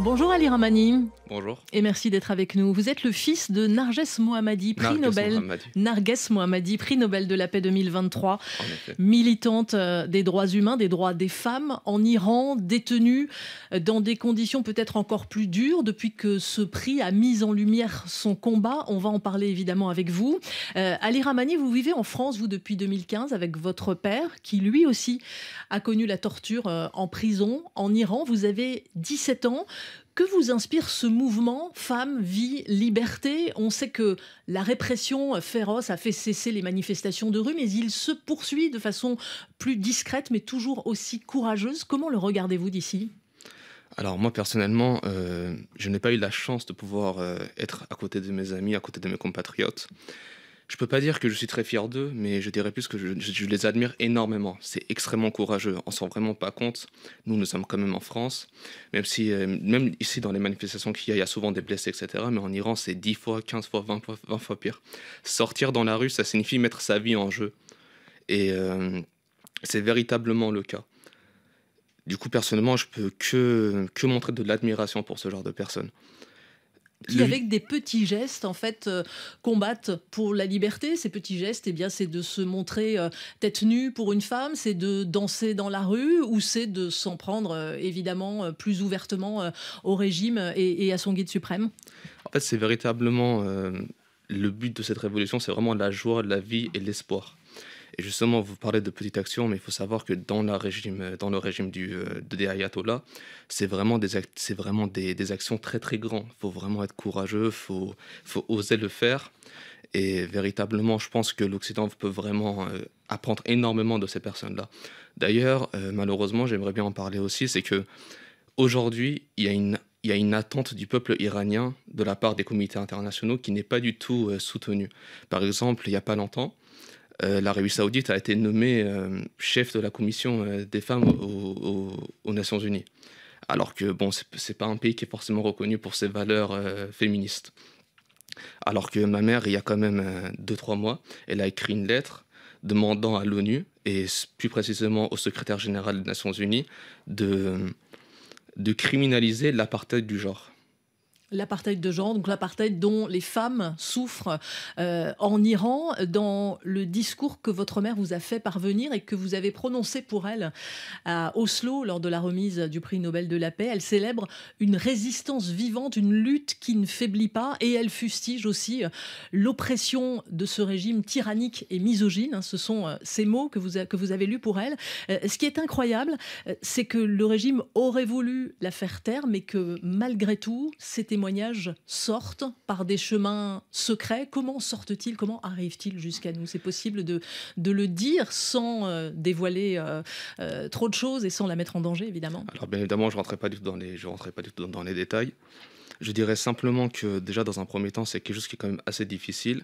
Bonjour Ali Ramani. Bonjour. Et merci d'être avec nous. Vous êtes le fils de Narges Mohammadi, prix Nobel. Narges Mohammadi, prix Nobel de la paix 2023. Militante euh, des droits humains, des droits des femmes en Iran, détenue euh, dans des conditions peut-être encore plus dures depuis que ce prix a mis en lumière son combat. On va en parler évidemment avec vous. Euh, Ali Ramani, vous vivez en France, vous, depuis 2015, avec votre père, qui lui aussi a connu la torture en prison en Iran. Vous avez 17 ans. Que vous inspire ce mouvement femme, Vie, Liberté On sait que la répression féroce a fait cesser les manifestations de rue, mais il se poursuit de façon plus discrète, mais toujours aussi courageuse. Comment le regardez-vous d'ici alors moi personnellement, euh, je n'ai pas eu la chance de pouvoir euh, être à côté de mes amis, à côté de mes compatriotes je peux pas dire que je suis très fier d'eux, mais je dirais plus que je, les admire énormément. C'est extrêmement courageux. On s'en rend vraiment pas compte. Nous, nous sommes quand même en France, même si, euh, même ici, dans les manifestations qu'il y a, il y a souvent des blessés, etc. Mais en Iran, c'est 10 fois, 15 fois, 20 fois, fois pire. Sortir dans la rue, ça signifie mettre sa vie en jeu. Et euh, c'est véritablement le cas. Du coup, personnellement, je peux que, que montrer de l'admiration pour ce genre de personnes qui, avec des petits gestes, en fait, euh, combattent pour la liberté. Ces petits gestes, eh bien, c'est de se montrer euh, tête nue pour une femme, c'est de danser dans la rue, ou c'est de s'en prendre, euh, évidemment, plus ouvertement au régime et, et, à son guide suprême En fait, c'est véritablement le but de cette révolution, c'est vraiment la joie, la vie et l'espoir. Et justement, vous parlez de petites actions, mais il faut savoir que dans, euh, le régime du, euh, de des ayatollahs, c'est vraiment, des, actions très très grandes. Il faut vraiment être courageux, il faut, oser le faire. Et véritablement, je pense que l'Occident peut vraiment euh, apprendre énormément de ces personnes-là. D'ailleurs, malheureusement, j'aimerais bien en parler aussi, c'est que aujourd'hui, il y a une attente du peuple iranien de la part des comités internationaux qui n'est pas du tout soutenue. Par exemple, il n'y a pas longtemps, euh, L'Arabie saoudite a été nommée euh, chef de la commission euh, des femmes aux, Nations unies. Alors que, bon, c'est pas un pays qui est forcément reconnu pour ses valeurs féministes. Alors que ma mère, il y a quand même 2-3 mois, elle a écrit une lettre demandant à l'ONU, et plus précisément au secrétaire général des Nations Unies, de, de criminaliser l'apartheid du genre l'apartheid de genre, donc l'apartheid dont les femmes souffrent euh, en Iran, dans le discours que votre mère vous a fait parvenir et que vous avez prononcé pour elle à Oslo lors de la remise du prix Nobel de la paix. Elle célèbre une résistance vivante, une lutte qui ne faiblit pas et elle fustige aussi euh, l'oppression de ce régime tyrannique et misogyne. Hein, ce sont euh, ces mots que vous, que vous avez lus pour elle. ce qui est incroyable, c'est que le régime aurait voulu la faire taire, mais que malgré tout, c'était sortent par des chemins secrets Comment sortent-ils Comment arrivent-ils jusqu'à nous C'est possible de, de le dire sans euh, dévoiler euh, euh, trop de choses et sans la mettre en danger, évidemment Alors, bien évidemment, je ne rentrerai pas du tout dans les, je pas dans, les détails. Je dirais simplement que déjà dans un premier temps, c'est quelque chose qui est quand même assez difficile,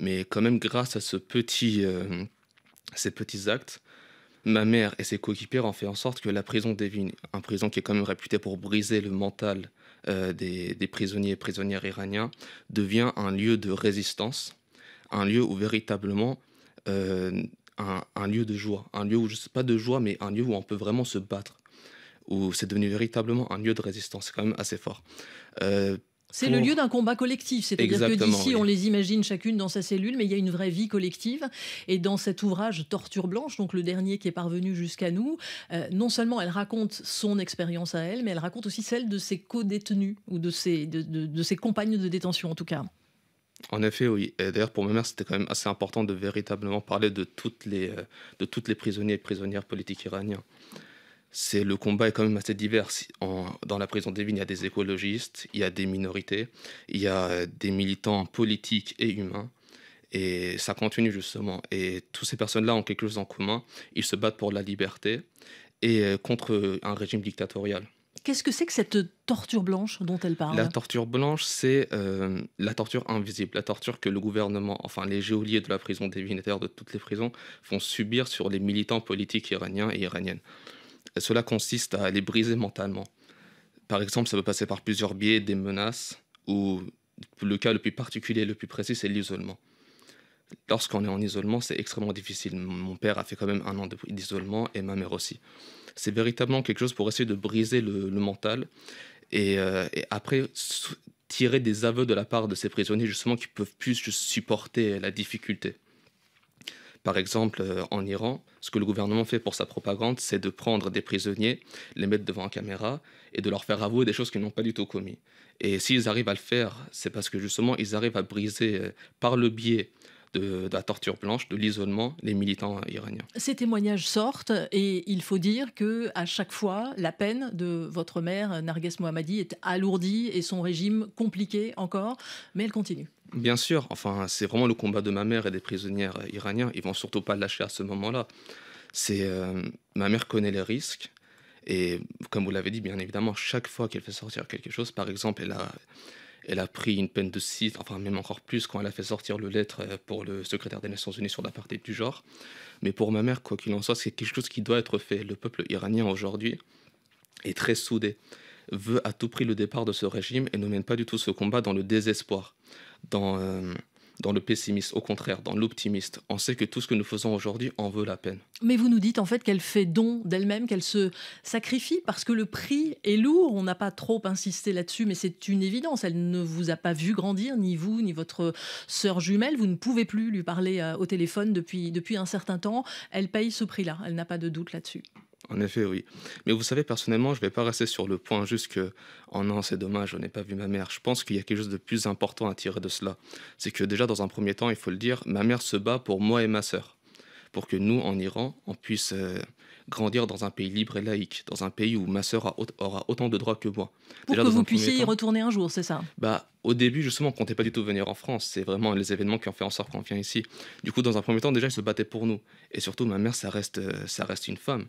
mais quand même grâce à ce petit, ces petits actes, ma mère et ses coéquipières ont fait en sorte que la prison devine un prison qui est quand même réputée pour briser le mental euh, des, prisonniers et prisonnières iraniens devient un lieu de résistance, un lieu où véritablement euh, un, lieu de joie, un lieu où, je sais pas de joie, mais un lieu où on peut vraiment se battre, où c'est devenu véritablement un lieu de résistance. C'est quand même assez fort. Euh, c'est le lieu d'un combat collectif, c'est-à-dire que d'ici, on les imagine chacune dans sa cellule, mais il y a une vraie vie collective. Et dans cet ouvrage Torture blanche, donc le dernier qui est parvenu jusqu'à nous, euh, non seulement elle raconte son expérience à elle, mais elle raconte aussi celle de ses co-détenus ou de ses, de, compagnes de détention en tout cas. En effet, oui. Et d'ailleurs, pour ma mère, c'était quand même assez important de véritablement parler de toutes les, euh, de toutes les prisonniers et prisonnières politiques iraniens c'est le combat est quand même assez divers. dans la prison des vignes, il y a des écologistes, il y a des minorités, il y a euh, des militants politiques et humains. Et ça continue justement. Et toutes ces personnes-là ont quelque chose en commun. Ils se battent pour la liberté et euh, contre un régime dictatorial. Qu'est-ce que c'est que cette torture blanche dont elle parle La torture blanche, c'est euh, la torture invisible, la torture que le gouvernement, enfin les geôliers de la prison des d'ailleurs de toutes les prisons, font subir sur les militants politiques iraniens et iraniennes cela consiste à les briser mentalement. Par exemple, ça peut passer par plusieurs biais, des menaces, ou le cas le plus particulier le plus précis, c'est l'isolement. Lorsqu'on est en isolement, c'est extrêmement difficile. Mon père a fait quand même un an d'isolement et ma mère aussi. C'est véritablement quelque chose pour essayer de briser le, mental et, euh, et, après tirer des aveux de la part de ces prisonniers justement qui peuvent plus supporter la difficulté. Par exemple, euh, en Iran, ce que le gouvernement fait pour sa propagande, c'est de prendre des prisonniers, les mettre devant la caméra et de leur faire avouer des choses qu'ils n'ont pas du tout commis. Et s'ils arrivent à le faire, c'est parce que justement, ils arrivent à briser euh, par le biais de, la torture blanche, de l'isolement, les militants euh, iraniens. Ces témoignages sortent et il faut dire que à chaque fois, la peine de votre mère, Narges Mohammadi, est alourdie et son régime compliqué encore, mais elle continue. Bien sûr, enfin, c'est vraiment le combat de ma mère et des prisonnières iraniens. Ils vont surtout pas lâcher à ce moment-là. C'est euh, ma mère connaît les risques et, comme vous l'avez dit, bien évidemment, chaque fois qu'elle fait sortir quelque chose, par exemple, elle a, elle a pris une peine de 6, enfin même encore plus quand elle a fait sortir le lettre euh, pour le secrétaire des Nations Unies sur la partie du genre. Mais pour ma mère, quoi qu'il en soit, c'est quelque chose qui doit être fait. Le peuple iranien aujourd'hui est très soudé veut à tout prix le départ de ce régime et ne mène pas du tout ce combat dans le désespoir, dans, euh, dans le pessimiste, au contraire, dans l'optimiste. On sait que tout ce que nous faisons aujourd'hui en veut la peine. Mais vous nous dites en fait qu'elle fait don d'elle-même, qu'elle se sacrifie parce que le prix est lourd. On n'a pas trop insisté là-dessus, mais c'est une évidence. Elle ne vous a pas vu grandir, ni vous, ni votre sœur jumelle. Vous ne pouvez plus lui parler euh, au téléphone depuis, depuis un certain temps. Elle paye ce prix-là. Elle n'a pas de doute là-dessus. En effet, oui. Mais vous savez, personnellement, je ne vais pas rester sur le point juste que oh non, c'est dommage, je n'ai pas vu ma mère. Je pense qu'il y a quelque chose de plus important à tirer de cela. C'est que déjà, dans un premier temps, il faut le dire, ma mère se bat pour moi et ma sœur. Pour que nous, en Iran, on puisse euh, grandir dans un pays libre et laïque, dans un pays où ma sœur aura autant de droits que moi. Pour que vous puissiez y retourner un jour, c'est ça Bah, au début, justement, on comptait pas du tout venir en France. C'est vraiment les événements qui ont fait en sorte qu'on vient ici. Du coup, dans un premier temps, déjà, ils se battait pour nous. Et surtout, ma mère, ça reste, euh, ça reste une femme.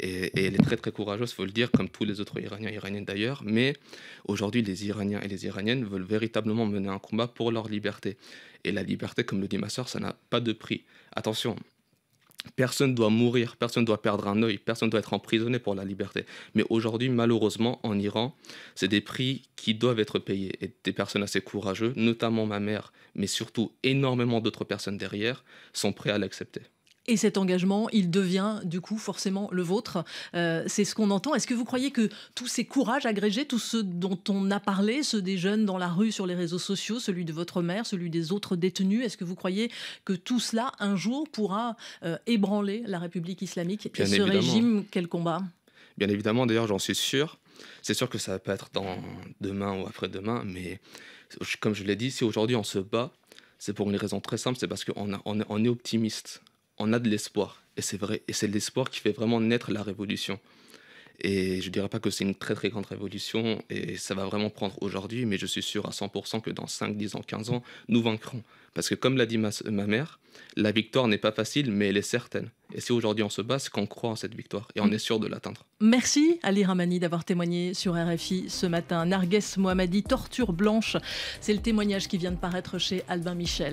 Et, elle est très très courageuse, faut le dire, comme tous les autres Iraniens et Iraniennes d'ailleurs. Mais aujourd'hui, les Iraniens et les Iraniennes veulent véritablement mener un combat pour leur liberté. Et la liberté, comme le dit ma soeur, ça n'a pas de prix. Attention, personne ne doit mourir, personne ne doit perdre un œil, personne ne doit être emprisonné pour la liberté. Mais aujourd'hui, malheureusement, en Iran, c'est des prix qui doivent être payés. Et des personnes assez courageuses, notamment ma mère, mais surtout énormément d'autres personnes derrière, sont prêtes à l'accepter. Et cet engagement, il devient du coup forcément le vôtre. Euh, c'est ce qu'on entend. Est-ce que vous croyez que tous ces courages agrégés, tous ceux dont on a parlé, ceux des jeunes dans la rue, sur les réseaux sociaux, celui de votre mère, celui des autres détenus, est-ce que vous croyez que tout cela, un jour, pourra euh, ébranler la République islamique et ce régime qu'elle combat Bien évidemment, d'ailleurs, j'en suis sûr. C'est sûr que ça va pas être dans demain ou après-demain, mais comme je l'ai dit, si aujourd'hui on se bat, c'est pour une raison très simple, c'est parce qu'on est optimiste on a de l'espoir. Et c'est vrai, et c'est l'espoir qui fait vraiment naître la révolution. Et je ne dirais pas que c'est une très très grande révolution et ça va vraiment prendre aujourd'hui, mais je suis sûr à 100% que dans 5, 10 ans, 15 ans, nous vaincrons. Parce que comme l'a dit ma, mère, la victoire n'est pas facile, mais elle est certaine. Et si aujourd'hui on se bat, c'est qu'on croit en cette victoire et on est sûr de l'atteindre. Merci Ali Ramani d'avoir témoigné sur RFI ce matin. Narges Mohammadi, torture blanche, c'est le témoignage qui vient de paraître chez Albin Michel.